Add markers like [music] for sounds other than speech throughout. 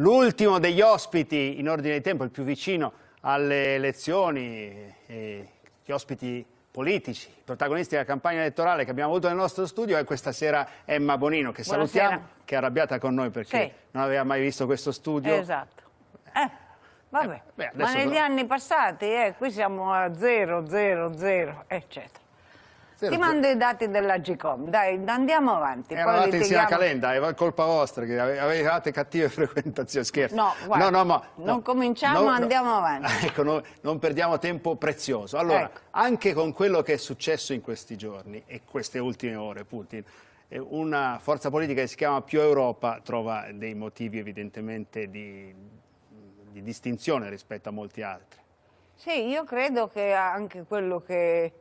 L'ultimo degli ospiti in ordine di tempo, il più vicino alle elezioni, eh, gli ospiti politici, i protagonisti della campagna elettorale che abbiamo avuto nel nostro studio è questa sera Emma Bonino, che Buonasera. salutiamo, che è arrabbiata con noi perché sì. non aveva mai visto questo studio. Esatto. Eh, vabbè, eh, beh, ma negli però... anni passati, eh, qui siamo a 0, 0, 0, eccetera. Ti mando i dati dell'Agicom, dai, andiamo avanti. Eravate eh, litighiamo... insieme a Calenda, è colpa vostra che avevate cattive [laughs] frequentazioni, scherzo. No, guarda, no, no, ma, no. non cominciamo, andiamo avanti. [laughs] Ecco, no, non perdiamo tempo prezioso. Allora, ecco. anche con quello che è successo in questi giorni e queste ultime ore, Putin, eh, una forza politica che si chiama Più Europa trova dei motivi evidentemente di, di distinzione rispetto a molti altri. Sì, io credo che anche quello che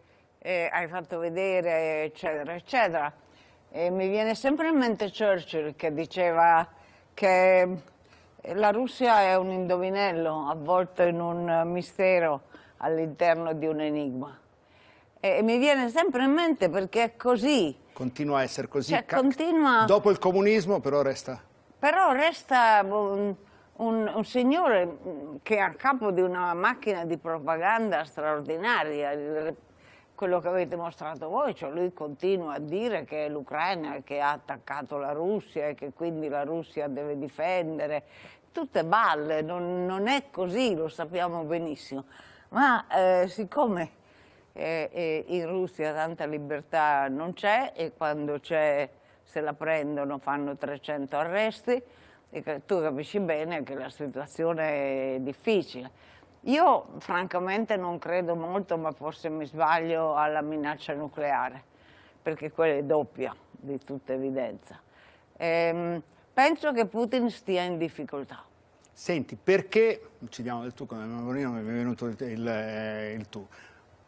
eh, hai fatto vedere, eccetera, eccetera. E mi viene sempre in mente Churchill che diceva che la Russia è un indovinello avvolto in un mistero all'interno di un enigma. E, mi viene sempre in mente perché è così. Continua a essere così. Cioè, continua... Dopo il comunismo però resta... Però resta un, un, un signore che è a capo di una macchina di propaganda straordinaria, il quello che avete mostrato voi, cioè lui continua a dire che è l'Ucraina che ha attaccato la Russia e che quindi la Russia deve difendere, tutte balle, non, non è così, lo sappiamo benissimo, ma eh, siccome eh, eh, in Russia tanta libertà non c'è e quando c'è se la prendono fanno 300 arresti, tu capisci bene che la situazione è difficile. Io francamente non credo molto, ma forse mi sbaglio, alla minaccia nucleare, perché quella è doppia, di tutta evidenza. Ehm, penso che Putin stia in difficoltà. Senti, perché, uccidiamo del tu, come Bonino, mi è venuto il, il, eh, il tu,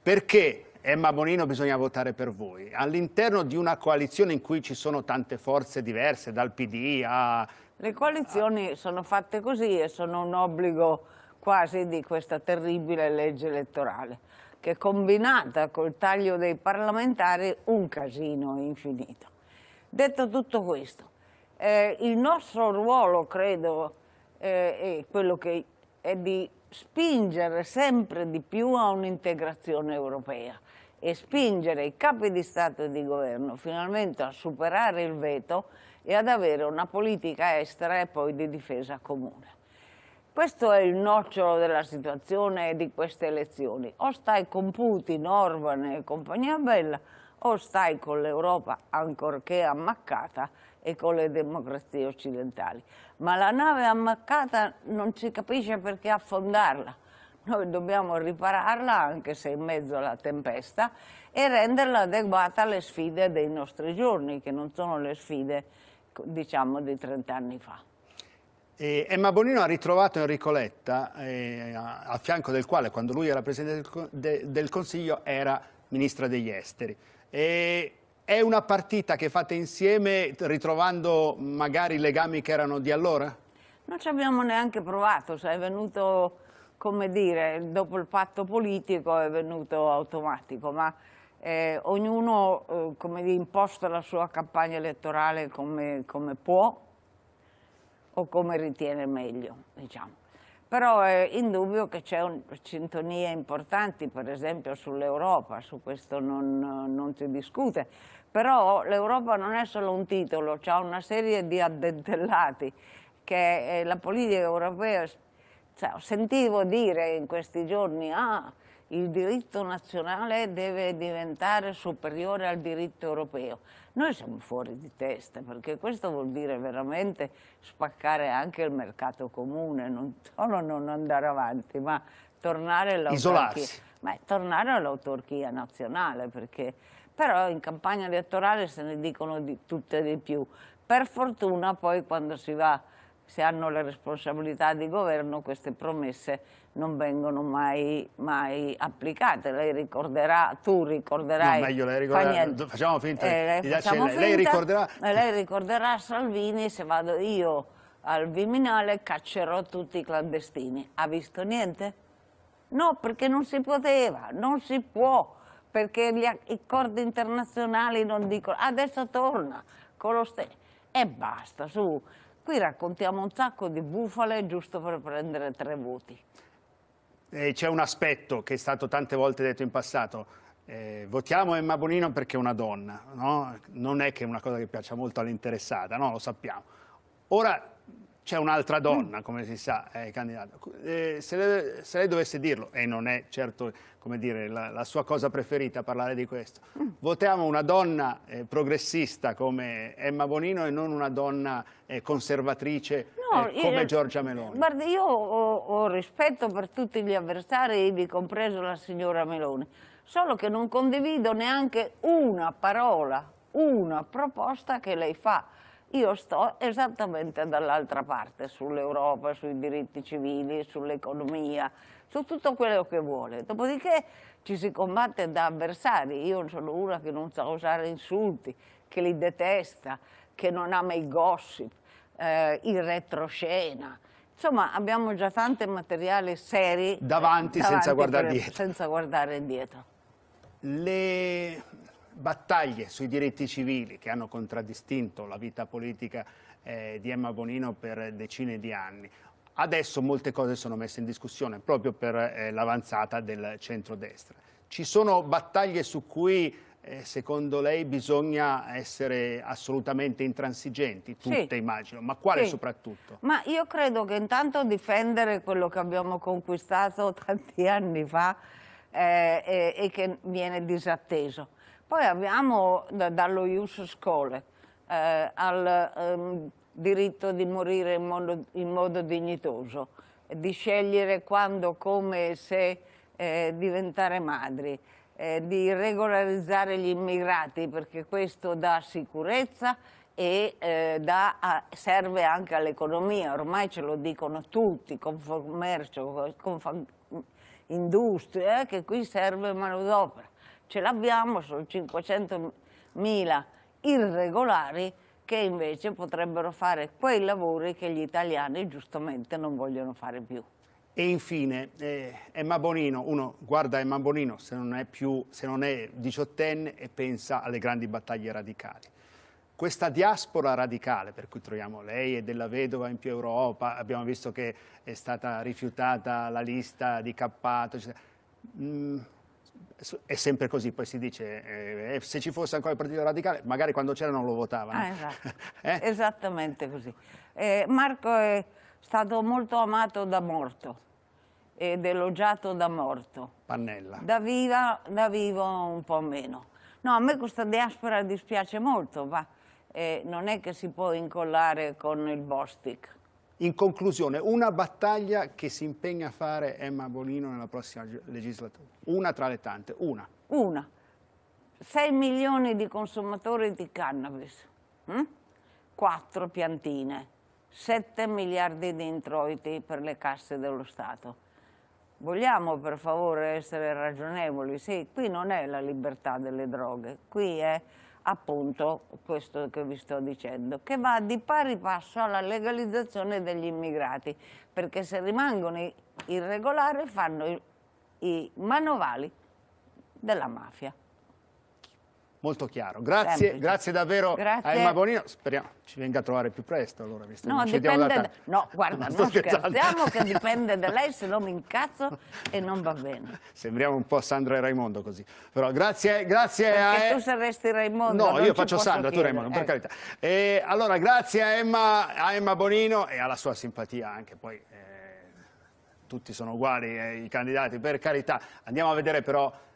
perché Emma Bonino bisogna votare per voi. All'interno di una coalizione in cui ci sono tante forze diverse, dal PD a... Le coalizioni a... sono fatte così e sono un obbligo quasi di questa terribile legge elettorale, che combinata col taglio dei parlamentari un casino infinito. Detto tutto questo, eh, il nostro ruolo, credo, eh, è quello che è di spingere sempre di più a un'integrazione europea e spingere i capi di Stato e di Governo finalmente a superare il veto e ad avere una politica estera e poi di difesa comune. Questo è il nocciolo della situazione di queste elezioni. O stai con Putin, Orban e compagnia bella, o stai con l'Europa ancorché ammaccata e con le democrazie occidentali. Ma la nave ammaccata non si capisce perché affondarla. Noi dobbiamo ripararla anche se in mezzo alla tempesta e renderla adeguata alle sfide dei nostri giorni, che non sono le sfide diciamo di 30 anni fa. E Emma Bonino ha ritrovato Enrico Letta, eh, a, a, fianco del quale, quando lui era Presidente del, de, del Consiglio, era Ministra degli Esteri. E è una partita che fate insieme ritrovando magari i legami che erano di allora? Non ci abbiamo neanche provato, cioè è venuto, come dire, dopo il patto politico è venuto automatico, ma eh, ognuno eh, come dire, imposta la sua campagna elettorale come, come può, o come ritiene meglio, diciamo. Però è indubbio che c'è sintonia importante, per esempio sull'Europa, su questo non, non si discute. Però l'Europa non è solo un titolo, ha una serie di addentellati che eh, la politica europea, cioè, sentivo dire in questi giorni, ah, il diritto nazionale deve diventare superiore al diritto europeo. Noi siamo fuori di testa perché questo vuol dire veramente spaccare anche il mercato comune, non solo non andare avanti, ma tornare all'autarchia. Ma tornare all'autarchia nazionale perché però in campagna elettorale se ne dicono di tutte di più. Per fortuna poi quando si va se hanno le responsabilità di governo queste promesse non vengono mai, mai applicate. Lei ricorderà, tu ricorderai... No, meglio, lei ricorderà, facciamo finta, eh, lei, facciamo finta lei, ricorderà... lei ricorderà Salvini se vado io al Viminale caccerò tutti i clandestini. Ha visto niente? No, perché non si poteva, non si può, perché gli, accordi internazionali non dicono adesso torna con lo stesso. E basta, su. Qui raccontiamo un sacco di bufale giusto per prendere tre voti. Eh, c'è un aspetto che è stato tante volte detto in passato. Eh, votiamo Emma Bonino perché è una donna, no? non è che è una cosa che piaccia molto all'interessata, no? lo sappiamo. Ora c'è un'altra donna, mm. come si sa, è candidata. Eh, se, lei, se, lei, dovesse dirlo, e non è certo dire, la, la, sua cosa preferita parlare di questo, mm. votiamo una donna eh, progressista come Emma Bonino e non una donna eh, conservatrice no, eh, come io, Giorgia Meloni. Guarda, io ho, ho rispetto per tutti gli avversari, vi compreso la signora Meloni, solo che non condivido neanche una parola, una proposta che lei fa io sto esattamente dall'altra parte, sull'Europa, sui diritti civili, sull'economia, su tutto quello che vuole. Dopodiché ci si combatte da avversari. Io sono una che non sa usare insulti, che li detesta, che non ama i gossip, eh, il retroscena. Insomma, abbiamo già tanti materiali seri davanti, davanti senza, guardare per, senza guardare indietro. Le battaglie sui diritti civili che hanno contraddistinto la vita politica eh, di Emma Bonino per decine di anni. Adesso molte cose sono messe in discussione proprio per eh, l'avanzata del centrodestra. Ci sono battaglie su cui eh, secondo lei bisogna essere assolutamente intransigenti, tutte sì. immagino, ma quale sì. soprattutto? Ma io credo che intanto difendere quello che abbiamo conquistato [laughs] tanti anni fa eh, e, e che viene disatteso. Poi abbiamo da, dallo Ius Scole eh, al ehm, diritto di morire in modo, in modo, dignitoso, di scegliere quando, come, e se eh, diventare madri, eh, di regolarizzare gli immigrati perché questo dà sicurezza e eh, da, a, serve anche all'economia, ormai ce lo dicono tutti, Confcommercio, Confindustria, eh, che qui serve manodopera ce l'abbiamo, sono 500.000 irregolari che invece potrebbero fare quei lavori che gli italiani giustamente non vogliono fare più. E infine eh, Emma Bonino, uno guarda Emma Bonino se non è più, se non è diciottenne e pensa alle grandi battaglie radicali. Questa diaspora radicale per cui troviamo lei e della vedova in più Europa, abbiamo visto che è stata rifiutata la lista di Cappato, eccetera. Mm è sempre così, poi si dice eh, eh, se ci fosse ancora il Partito Radicale, magari quando c'era non lo votavano. Ah, esatto. [laughs] eh? Esattamente così. Eh, Marco è stato molto amato da morto ed elogiato da morto. Pannella. Da, viva, da vivo un po' meno. No, a me questa diaspora dispiace molto, ma eh, non è che si può incollare con il Bostic. In conclusione, una battaglia che si impegna a fare Emma Bonino nella prossima legislatura. Una tra le tante, una. Una. 6 milioni di consumatori di cannabis, hm? 4 piantine, 7 miliardi di introiti per le casse dello Stato. Vogliamo per favore essere ragionevoli? Sì, qui non è la libertà delle droghe, qui è appunto questo che vi sto dicendo, che va di pari passo alla legalizzazione degli immigrati, perché se rimangono irregolari fanno i, i manovali della mafia molto chiaro. Grazie, grazie davvero grazie. a Emma Bonino. Speriamo ci venga a trovare più presto allora, visto no, che dipende da No, guarda, non, non scherziamo che dipende da lei, se no mi incazzo e non va bene. Sembriamo un po' Sandra e Raimondo così. Però grazie, grazie Perché a... tu saresti Raimondo. No, io faccio Sandra, chiedere. tu Raimondo, per eh. carità. E allora, grazie a Emma, a Emma Bonino e alla sua simpatia anche poi... Eh, tutti sono uguali eh, i candidati, per carità. Andiamo a vedere però